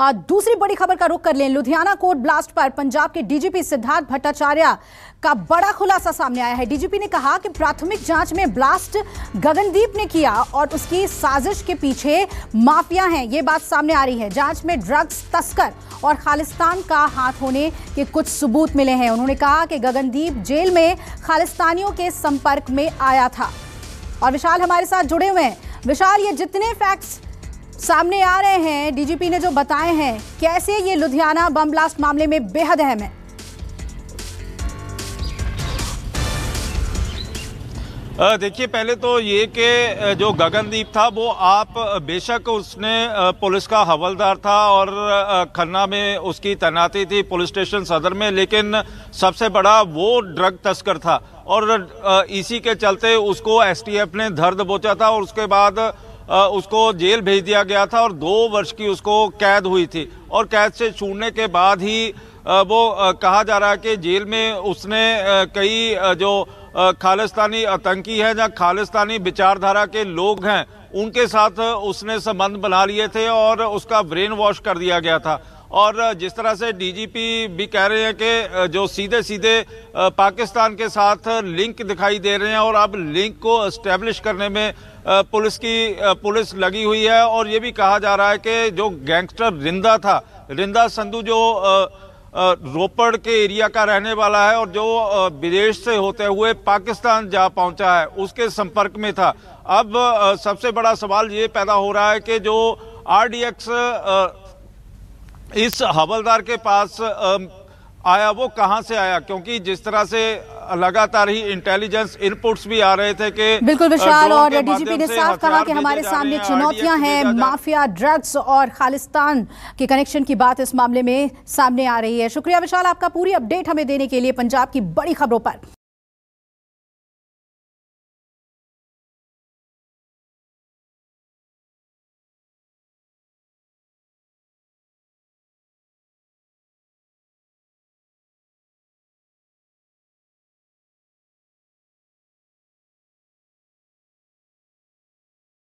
दूसरी बड़ी खबर का रुख कर लें लुधियाना कोर्ट ब्लास्ट पर पंजाब के डीजीपी सिद्धार्थ भट्टाचार्य का बड़ा खुलासा सामने आया है डीजीपी ने कहा कि प्राथमिक जांच में ब्लास्ट गगनदीप ने किया और उसकी साजिश के पीछे माफिया हैं ये बात सामने आ रही है जांच में ड्रग्स तस्कर और खालिस्तान का हाथ होने के कुछ सबूत मिले हैं उन्होंने कहा कि गगनदीप जेल में खालिस्तानियों के संपर्क में आया था और विशाल हमारे साथ जुड़े हुए हैं विशाल ये जितने फैक्ट्स सामने आ रहे हैं डीजीपी ने जो बताए हैं कैसे ये लुधियाना बम ब्लास्ट मामले में बेहद अहम है देखिए पहले तो ये कि जो गगनदीप था वो आप बेशक उसने पुलिस का हवलदार था और खन्ना में उसकी तैनाती थी पुलिस स्टेशन सदर में लेकिन सबसे बड़ा वो ड्रग तस्कर था और इसी के चलते उसको एसटीएफ ने धर दबोचा था और उसके बाद उसको जेल भेज दिया गया था और दो वर्ष की उसको कैद हुई थी और कैद से छूटने के बाद ही वो कहा जा रहा है कि जेल में उसने कई जो खालिस्तानी आतंकी हैं या खालिस्तानी विचारधारा के लोग हैं उनके साथ उसने संबंध बना लिए थे और उसका ब्रेन वॉश कर दिया गया था और जिस तरह से डीजीपी भी कह रहे हैं कि जो सीधे सीधे पाकिस्तान के साथ लिंक दिखाई दे रहे हैं और अब लिंक को इस्टेब्लिश करने में पुलिस की पुलिस लगी हुई है और ये भी कहा जा रहा है कि जो गैंगस्टर रिंदा था रिंदा संधू जो रोपड़ के एरिया का रहने वाला है और जो विदेश से होते हुए पाकिस्तान जा पहुंचा है उसके संपर्क में था अब सबसे बड़ा सवाल ये पैदा हो रहा है कि जो आरडीएक्स इस हवलदार के पास आया वो कहां से आया क्योंकि जिस तरह से लगातार ही इंटेलिजेंस इनपुट्स भी आ रहे थे कि बिल्कुल विशाल और डीजीपी ने साफ कहा कि हमारे सामने चुनौतियां हैं माफिया ड्रग्स और खालिस्तान के कनेक्शन की बात इस मामले में सामने आ रही है शुक्रिया विशाल आपका पूरी अपडेट हमें देने के लिए पंजाब की बड़ी खबरों पर